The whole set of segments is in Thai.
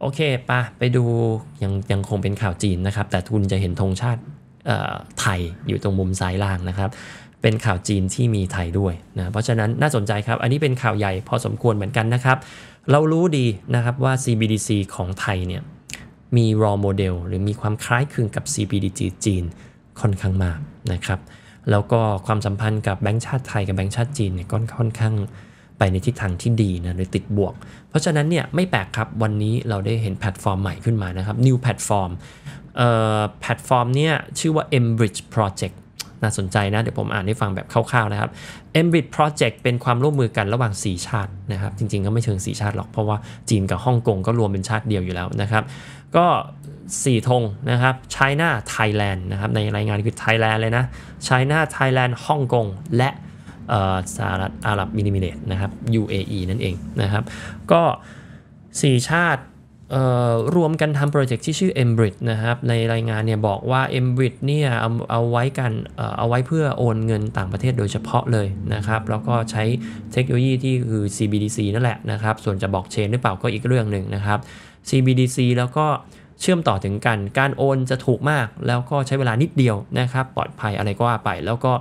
โอเคปะไปดูยังยังคงเป็นข่าวจีนนะครับแต่ทุนจะเห็นธงชาติไทยอยู่ตรงมุมซ้ายล่างนะครับ เป็นข่าวจีนที่มีไทยด้วยนะเพราะฉะนั้นน่าสนใจครับ อันนี้เป็นข่าวใหญ่ พอสมควรเหมือนกันนะครับเรารู้ดีนะครับว่า CBDC ของไทยเนี่ยมี raw model หรือมีความคล้ายคลึงกับ CBDC จีนค่อนข้างมากนะครับแล้วก็ความสัมพันธ์กับแบงก์ชาติไทยกับแบงก์ชาติจีนเนี่ยก็ค่อนข้างไปในทิศทางที่ดีนะโดยติดบวก เพราะฉะนั้นเนี่ย ไม่แปลกครับ วันนี้เราได้เห็นแพลตฟอร์มใหม่ขึ้นมานะครับ new platform แพลตฟอร์มเนี่ย ชื่อว่า Embridge Project น่าสนใจนะเดี๋ยวผมอ่านให้ฟังแบบคร่าวๆนะครับ e m b r i d g e Project เป็นความร่วมมือกันระหว่าง 4 ชาตินะครับ จริงๆก็ไม่เชิง 4 ชาติหรอกเพราะว่าจีนกับฮ่องกงก็รวมเป็นชาติเดียวอยู่แล้วนะครับก็4ธงนะครับ China Thailand นะครับในรายงานคือ Thailand เลยนะ China Thailand ฮ่องกงและสหรัฐอาหรับมินิมิเลตนะครับ UAE นั่นเองนะครับ ก็ 4 ชาติรวมกันทำโปรเจกต์ที่ชื่อ e m b r i d นะครับในรายงานเนี่ยบอกว่า e m b r i d เนี่ยเอาเอาไว้กันเอาไว้เพื่อโอนเงินต่างประเทศโดยเฉพาะเลยนะครับ แล้วก็ใช้เทคโนโลยีที่คือ CBDC นั่นแหละนะครับ ส่วนจะบอกเชนหรือเปล่าก็อีกเรื่องหนึ่งนะครับ CBDC แล้วก็เชื่อมต่อถึงกัน การโอนจะถูกมาก แล้วก็ใช้เวลานิดเดียวนะครับปลอดภัยอะไรก็ว่าไป แล้วก็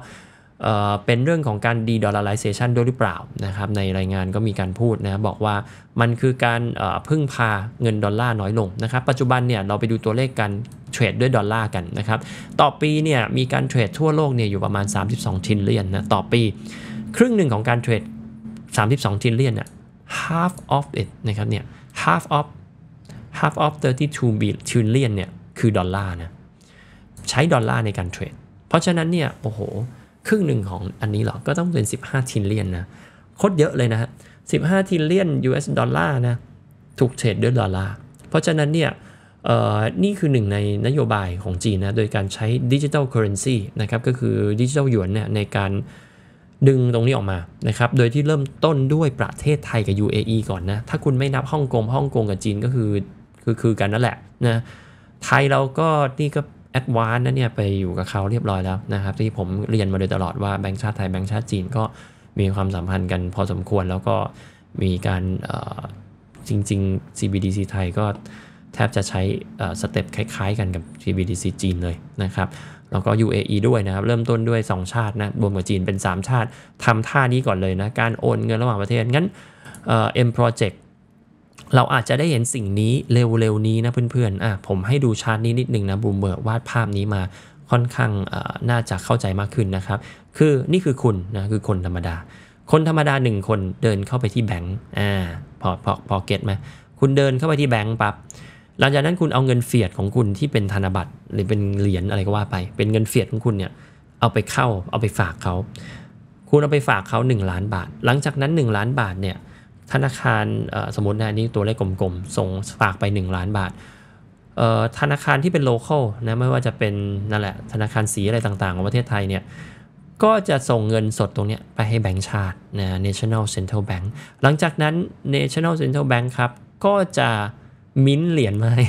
เป็นเรื่องของการดีดอลลาริเซชันด้วยหรือเปล่านะครับในรายงานก็มีการพูดนะบอกว่ามันคือการพึ่งพาเงินดอลลาร์น้อยลงนะครับปัจจุบันเนี่ย เราไปดูตัวเลขกันเทรดด้วยดอลลาร์กันนะครับ ต่อปีเนี่ย มีการเทรดทั่วโลกเนี่ย อยู่ประมาณ 32ทิลเลียนนะต่อปีครึ่งหนึ่งของการเทรด32ทิลเลียนน่ย half of it นะครับเนี่ย half of half of 32 billion เนี่ย คือดอลลาร์นะ ใช้ดอลลาร์ในการเทรดเพราะฉะนั้นเนี่ยโอ้โหครึ่งหนึ่งของอันนี้หรอ ก็ต้องเป็น 15ทิลเลียนนะโคตรเยอะเลยนะฮะ15ทิลเลียน US ดอลลาร์นะ ถูกเทรดด้วยดอลลาร์ เพราะฉะนั้นเนี่ย นี่คือหนึ่งในนโยบายของจีนนะ โดยการใช้ดิจิทัลเคอร์เรนซีนะครับ ก็คือดิจิทัลหยวนเนี่ยในการดึงตรงนี้ออกมานะครับ โดยที่เริ่มต้นด้วยประเทศไทยกับ UAE ก่อนนะ ถ้าคุณไม่นับฮ่องกง ฮ่องกงกับจีนก็คือคือคือกันนั่นแหละนะ ไทยเราก็นี่ก็แอดวานนั้นเนี่ยไปอยู่กับเขาเรียบร้อยแล้วนะครับ ที่ผมเรียนมาโดยตลอดว่าแบงค์ชาติไทยแบงค์ชาติจีนก็มีความสัมพันธ์กันพอสมควรแล้วก็มีการจริงๆ CBDC ไทยก็แทบจะใช้สเต็ปคล้ายๆ กันกับ CBDC จีนเลยนะครับแล้วก็ UAE ด้วยนะครับ เริ่มต้นด้วย 2 ชาตินะรวมกับจีนเป็น 3 ชาติทำท่านี้ก่อนเลยนะการโอนเงินระหว่างประเทศงั้นเอ็มโปรเจกตเราอาจจะได้เห็นสิ่งนี้เร็วๆนี้นะเพื่อนๆอ่ะผมให้ดูชาร์ตนี้นิดหนึ่งนะบูมเบอร์วาดภาพนี้มาค่อนข้างน่าจะเข้าใจมากขึ้นนะครับ คือนี่คือคุณนะคือคนธรรมดา คนธรรมดาหนึ่งคนเดินเข้าไปที่แบงก์อ่าพอพอพอเก็ตไหมคุณเดินเข้าไปที่แบงก์ปั๊บหลังจากนั้นคุณเอาเงินเฟียดของคุณที่เป็นธนบัตรหรือเป็นเหรียญอะไรก็ว่าไป เป็นเงินเฟียดของคุณเนี่ยเอาไปเข้าเอาไปฝากเขาคุณเอาไปฝากเขา1 ล้านบาท หลังจากนั้น 1 ล้านบาทเนี่ยธนาคารสมมตินะนี้ตัวเลขกลมๆ ส่งฝากไป 1 ล้านบาทธนาคารที่เป็นโลเคอลนะไม่ว่าจะเป็นนั่นแหละธนาคารสีอะไรต่างๆของประเทศไทยเนี่ยก็จะส่งเงินสดตรงนี้ไปให้แบงก์ชาตินะ National Central Bank หลังจากนั้น National Central Bank ครับ ก็จะมิ้นเหรียญมาให้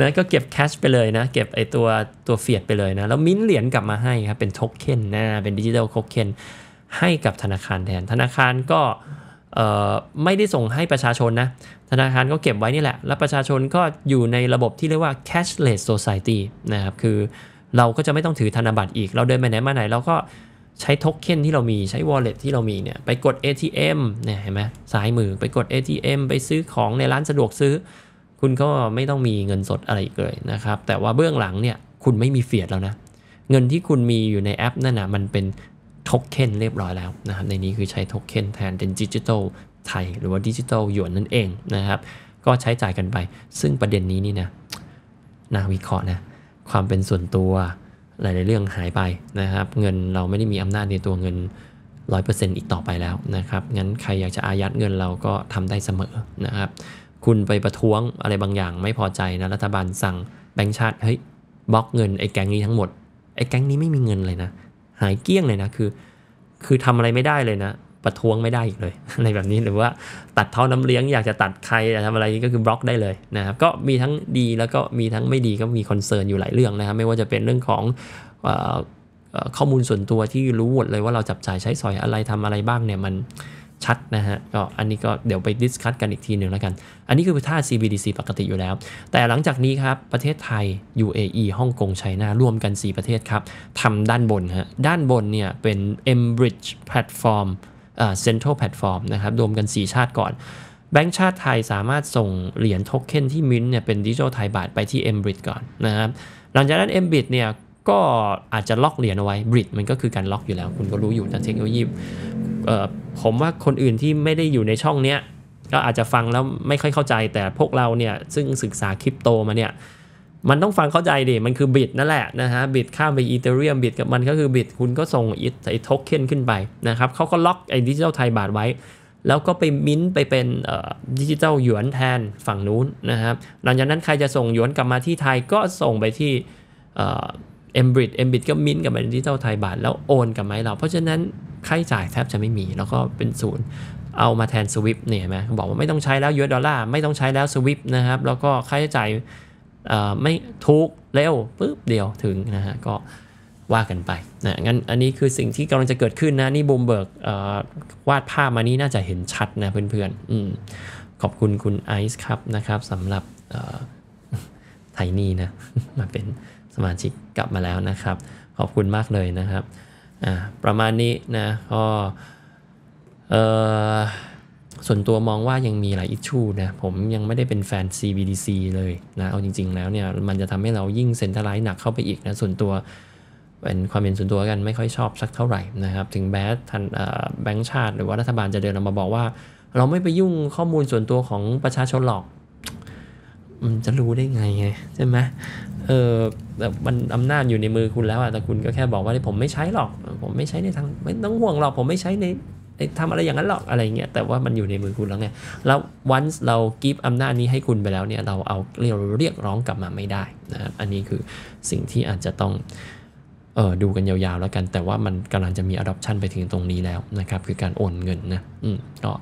นะก็เก็บแคชไปเลยนะ เก็บไอตัวตัวเฟียดไปเลยนะ แล้วมิ้นเหรียญกลับมาให้ครับ เป็นโทเค็นนะเป็นดิจิทัลโทเค็นให้กับธนาคารแทนธนาคารก็ไม่ได้ส่งให้ประชาชนนะ ธนาคารก็เก็บไว้นี่แหละ แล้วประชาชนก็อยู่ในระบบที่เรียกว่า cashless society นะครับคือเราก็จะไม่ต้องถือธนบัตรอีกเราเดินไปไหนมาไหน เราก็ใช้โทเค็นที่เรามีใช้ wallet ที่เรามีเนี่ยไปกด ATM เนี่ยเห็นไหมซ้ายมือไปกด ATM ไปซื้อของในร้านสะดวกซื้อ คุณก็ไม่ต้องมีเงินสดอะไรเลยนะครับ แต่ว่าเบื้องหลังเนี่ยคุณไม่มีเฟียดแล้วนะเงินที่คุณมีอยู่ในแอปนั่นนะมันเป็นโทเค็นเรียบร้อยแล้วนะครับในนี้คือใช้โทเค็นแทนเป็นดิจิทัลไทย หรือว่าดิจิทัลหยวนนั่นเองนะครับ ก็ใช้จ่ายกันไป ซึ่งประเด็นนี้นี่นะนาวิเคราะห์นะความเป็นส่วนตัวหลายๆเรื่องหายไปนะครับ เงินเราไม่ได้มีอำนาจในตัวเงิน 100%อีกต่อไปแล้วนะครับ งั้นใครอยากจะอายัดเงินเราก็ทำได้เสมอนะครับ คุณไปประท้วงอะไรบางอย่างไม่พอใจนะรัฐบาลสั่งแบงค์ชาติเฮ้ยบล็อกเงินไอ้แก๊งนี้ทั้งหมดไอ้แก๊งนี้ไม่มีเงินเลยนะหายเกี้ยงเลยนะคือคือทำอะไรไม่ได้เลยนะ ประท้วงไม่ได้อีกเลยอะไรแบบนี้หรือว่าตัดท่อน้ำเลี้ยงอยากจะตัดใครจะทำอะไรก็คือบล็อกได้เลยนะครับก็มีทั้งดีแล้วก็มีทั้งไม่ดีก็มีคอนเซิร์นอยู่หลายเรื่องนะครับไม่ว่าจะเป็นเรื่องของข้อมูลส่วนตัวที่รู้หมดเลยว่าเราจับจ่ายใช้สอยอะไรทำอะไรบ้างเนี่ยมันชัดนะฮะก็อันนี้ก็เดี๋ยวไปดิสคัตกันอีกทีหนึ่งแล้วกัน อันนี้คือท่า CBDC ปกติอยู่แล้ว แต่หลังจากนี้ครับ ประเทศไทย UAE ฮ่องกงไชน่าร่วมกัน 4 ประเทศครับทำด้านบนฮะด้านบนเนี่ยเป็น Embridge Platform เอ่อ Central Platform นะครับรวมกัน 4 ชาติก่อนแบงก์ชาติไทยสามารถส่งเหรียญโทเค็นที่มินเนี่ยเป็นดิจิทัลไทยบาทไปที่ Embridge ก่อนนะครับหลังจากนั้น Embridge เนี่ยก็อาจจะล็อกเหรียญเอาไว้บริดมันก็คือการล็อกอยู่แล้ว คุณก็รู้อยู่ทางเทคโนโลยีผมว่าคนอื่นที่ไม่ได้อยู่ในช่องเนี้ยก็อาจจะฟังแล้วไม่ค่อยเข้าใจ แต่พวกเราเนี่ยซึ่งศึกษาคริปโตมาเนี่ย มันต้องฟังเข้าใจดิมันคือบิตนั่นแหละนะฮะบิตข้ามไปอีเทเรียมบิตกับมันก็คือบิตคุณก็ส่งอีไอโทเค็นขึ้นไปนะครับเขาก็ล็อกไอดิจิทัลไทยบาทไว้ แล้วก็ไปมิ้นไปเป็นดิจิทัลหยวนแทนฝั่งนู้นนะครับหลังจากนั้นใครจะส่งหยวนกลับมาที่ไทยก็ส่งไปที่เอ็มบริดเอ็มบริดก็มิ้นกับเปนดิจิตอลไทยบาท แล้วโอนกับไหมเรา เพราะฉะนั้นค่าใช้จ่ายแทบจะไม่มีแล้วก็เป็นศูนย์เอามาแทนสวิปเนี่ยไหมบอกว่าไม่ต้องใช้แล้วยูเอสดอลลาร์ไม่ต้องใช้แล้วสวิปนะครับ แล้วก็ค่าใช้จ่ายไม่ทุกเร็วปุ๊บเดียวถึงนะฮะก็ว่ากันไปนะงั้นอันนี้คือสิ่งที่กำลังจะเกิดขึ้นนะ นี่บูมเบิร์กวาดภาพมานี้น่าจะเห็นชัดนะเพื่อนๆอขอบคุณคุณไอซ์ครับนะครับสำหรับไทนี่นะมาเป็นสมาชิกกลับมาแล้วนะครับ ขอบคุณมากเลยนะครับประมาณนี้นะก็ส่วนตัวมองว่ายังมีหลายอิชชูนะผมยังไม่ได้เป็นแฟน CBDC เลยนะเอาจริงๆ แล้วเนี่ยมันจะทำให้เรายิ่งเซ็นทรัลไลซ์หนักเข้าไปอีกนะ ส่วนตัว เป็นความเห็นส่วนตัวกันไม่ค่อยชอบสักเท่าไหร่นะครับ ถึงแม้ทันแบงค์ชาติหรือว่ารัฐบาลจะเดินออกมาบอกว่า เราไม่ไปยุ่งข้อมูลส่วนตัวของประชาชนหรอกมันจะรู้ได้ไงไงใช่ไหมเออแบบมันอำนาจอยู่ในมือคุณแล้วอะแต่คุณก็แค่บอกว่าผมไม่ใช้หรอก ผมไม่ใช้ในทางไม่ต้องห่วงหรอกผมไม่ใช้ในทำอะไรอย่างนั้นหรอกอะไรเงี้ยแต่ว่ามันอยู่ในมือคุณแล้วไงแล้ว once เรากีฟอำนาจนี้ให้คุณไปแล้วเนี่ยเราเอาเรียกเรียกร้องกลับมาไม่ได้นะครับอันนี้คือสิ่งที่อาจจะต้องเออดูกันยาวๆแล้วกัน แต่ว่ามันกำลังจะมี adoption ไปถึงตรงนี้แล้วนะครับคือการโอนเงินนะอืมก็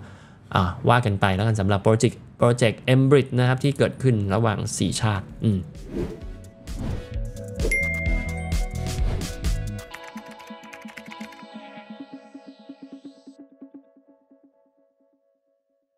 ว่ากันไปแล้วกันสำหรับโปรเจกต์โปรเจกต์เอมบริดนะครับที่เกิดขึ้นระหว่าง4 ชาติอืม